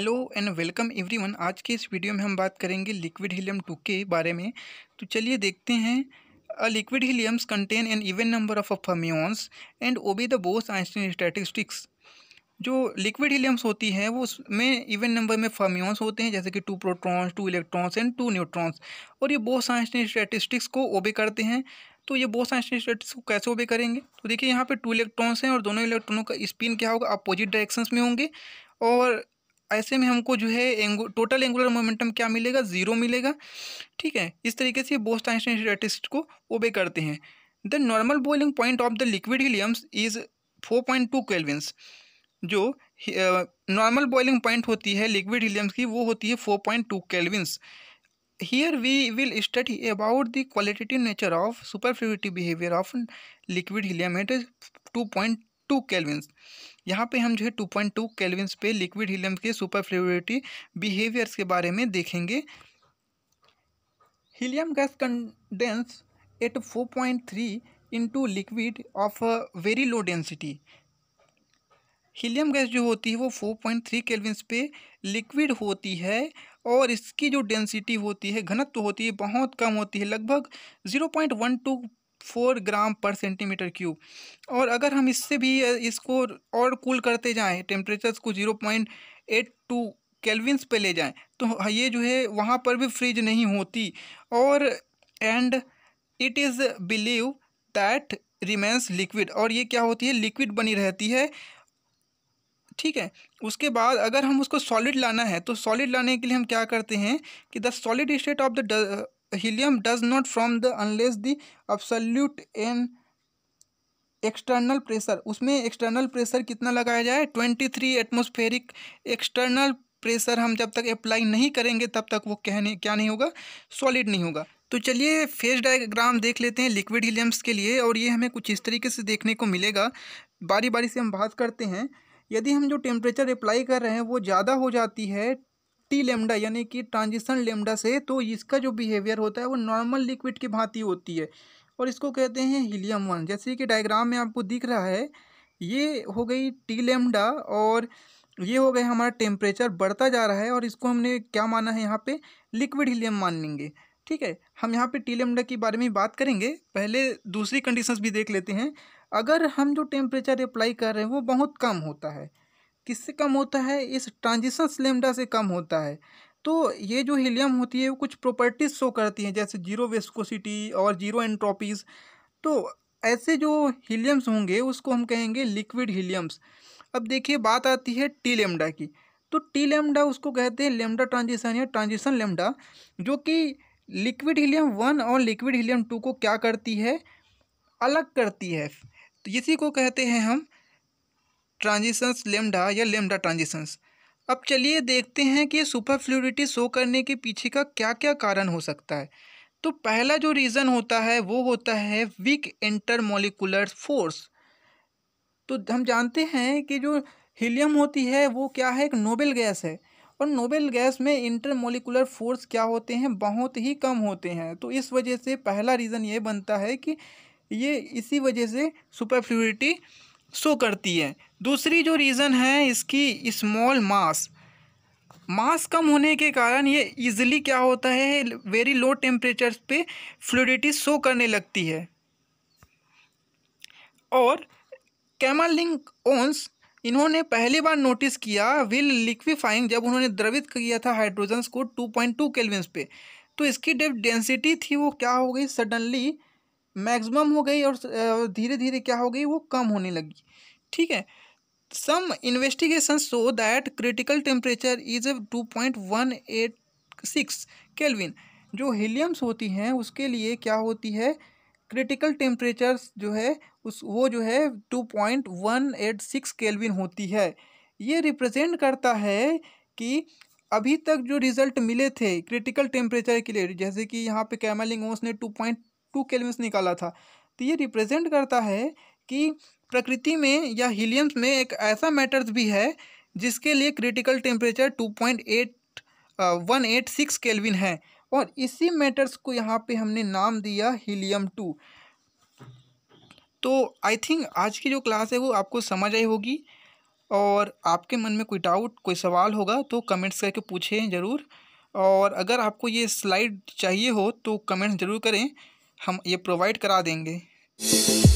hello and welcome everyone आज के इस वीडियो में हम बात करेंगे लिक्विड हीलियम टू के बारे में तो चलिए देखते हैं a liquid heliums contain an even number of fermions and obey the Bose Einstein statistics जो लिक्विड हीलियम्स होती है वो उसमें इवन नंबर में फर्मियॉन्स होते हैं जैसे कि two protons two electrons and two neutrons और ये बोस आइंस्टीन स्टैटिस्टिक्स को ओबे करते हैं तो ये बोस आइंस्टीन स्टैटिस्टिक्स को कैसे ओबे करेंगे तो देखिए यहाँ पर टू इलेक्ट्रॉन्स हैं और दोनों इलेक्ट्रॉनों का स्पिन क्या होगा अपोजिट डायरेक्शन में होंगे और ऐसे में हमको जो है एंगु टोटल एंगुलर मोमेंटम क्या मिलेगा ज़ीरो मिलेगा ठीक है इस तरीके से बोस्ट आइंस्टाइन स्टेटिस्ट को ओबे करते हैं the normal boiling point of the liquid heliums is four point two kelvins जो नॉर्मल बॉइलिंग पॉइंट होती है लिक्विड हीलियम्स की वो होती है four point two kelvins study about the study nature of super nature behaviour of liquid of liquid is two point two kelvins यहाँ पे हम जो है टू पॉइंट टू केलविन्स पे लिक्विड हीलियम के सुपर फ्लेविटी बिहेवियर्स के बारे में देखेंगे helium gas condense at four point three into liquid of very low density helium gas जो होती है वो फोर पॉइंट थ्री केलविन्स पे लिक्विड होती है और इसकी जो डेंसिटी होती है घनत्व होती है बहुत कम होती है लगभग zero point one two four gram per centimetre cube और अगर हम इससे भी इसको और कूल करते जाएं टेम्परेचर को zero point eight two kelvins पर ले जाएं तो ये जो है वहाँ पर भी फ्रीज नहीं होती और and it is believe that remains liquid और ये क्या होती है लिक्विड बनी रहती है ठीक है उसके बाद अगर हम उसको सॉलिड लाना है तो सॉलिड लाने के लिए हम क्या करते हैं कि the solid state of the helium does not form the unless the absolute and external pressure उसमें एक्सटर्नल प्रेशर कितना लगाया जाए twenty three atmospheric external pressure हम जब तक अप्लाई नहीं करेंगे तब तक वो कहने क्या नहीं होगा सॉलिड नहीं होगा तो चलिए फेज डायग्राम देख लेते हैं लिक्विड हीलियम्स के लिए और ये हमें कुछ इस तरीके से देखने को मिलेगा बारी बारी से हम बात करते हैं यदि हम जो टेम्परेचर अप्लाई कर रहे हैं वो ज़्यादा हो जाती है टी लेमडा यानी कि ट्रांजिशन लेमडा से तो इसका जो बिहेवियर होता है वो नॉर्मल लिक्विड की भांति होती है और इसको कहते हैं हीलियम वन जैसे कि डायग्राम में आपको दिख रहा है ये हो गई टी लेमडा और ये हो गया हमारा टेम्परेचर बढ़ता जा रहा है और इसको हमने क्या माना है यहाँ पे लिक्विड हीलियम मान लेंगे ठीक है हम यहाँ पे टी लेमडा के बारे में बात करेंगे पहले दूसरी कंडीशंस भी देख लेते हैं अगर हम जो टेम्परेचर अप्लाई कर रहे हैं वो बहुत कम होता है किससे कम होता है इस ट्रांजिशन लेमडा से कम होता है तो ये जो हीलियम होती है वो कुछ प्रॉपर्टीज़ शो करती हैं जैसे जीरो वेस्कोसिटी और जीरो एंट्रोपीज़ तो ऐसे जो हीलियम्स होंगे उसको हम कहेंगे लिक्विड हीलियम्स अब देखिए बात आती है टी लेमडा की तो टी लेमडा उसको कहते हैं लेमडा ट्रांजिशन या ट्रांजिशन लेमडा जो कि लिक्विड हीलियम वन और लिक्विड हीलियम टू को क्या करती है अलग करती है तो इसी को कहते हैं हम ट्रांजिशंस लेमडा या लेमडा ट्रांजिशंस अब चलिए देखते हैं कि सुपर फ्लूडिटी शो करने के पीछे का क्या क्या कारण हो सकता है तो पहला जो रीज़न होता है वो होता है वीक इंटर मोलिकुलर फोर्स तो हम जानते हैं कि जो हीलियम होती है वो क्या है एक नोबेल गैस है और नोबेल गैस में इंटर मोलिकुलर फोर्स क्या होते हैं बहुत ही कम होते हैं तो इस वजह से पहला रीज़न ये बनता है कि ये इसी वजह से सुपर फ्लूडिटी शो करती है दूसरी जो रीज़न है इसकी स्मॉल मास मास कम होने के कारण ये इजीली क्या होता है वेरी लो टेम्परेचर पे फ्लूडिटी शो करने लगती है और कैमल लिंक ओन्स इन्होंने पहली बार नोटिस किया विल लिक्विफाइंग जब उन्होंने द्रवित किया था हाइड्रोजन्स को 2.2 पॉइंट पे तो इसकी डेंसिटी थी वो क्या हो गई सडनली मैक्सिमम हो गई और धीरे धीरे क्या हो गई वो कम होने लगी ठीक है some investigation show that critical temperature is a two point one eight six kelvin जो हीलियम्स होती हैं उसके लिए क्या होती है क्रिटिकल टेम्परेचर जो है उस वो जो है two point one eight six kelvin होती है ये रिप्रेजेंट करता है कि अभी तक जो रिज़ल्ट मिले थे क्रिटिकल टेम्परेचर के लिए जैसे कि यहाँ पे कैमलिंग ने टू पॉइंट टू केलविन निकाला था तो ये रिप्रेजेंट करता है कि प्रकृति में या हीलियम्स में एक ऐसा मैटर्स भी है जिसके लिए critical temperature two point eight one eight six kelvin है और इसी मैटर्स को यहाँ पे हमने नाम दिया हीलियम टू तो आई थिंक आज की जो क्लास है वो आपको समझ आई होगी और आपके मन में कोई डाउट कोई सवाल होगा तो कमेंट्स करके पूछें ज़रूर और अगर आपको ये स्लाइड चाहिए हो तो कमेंट्स ज़रूर करें हम ये प्रोवाइड करा देंगे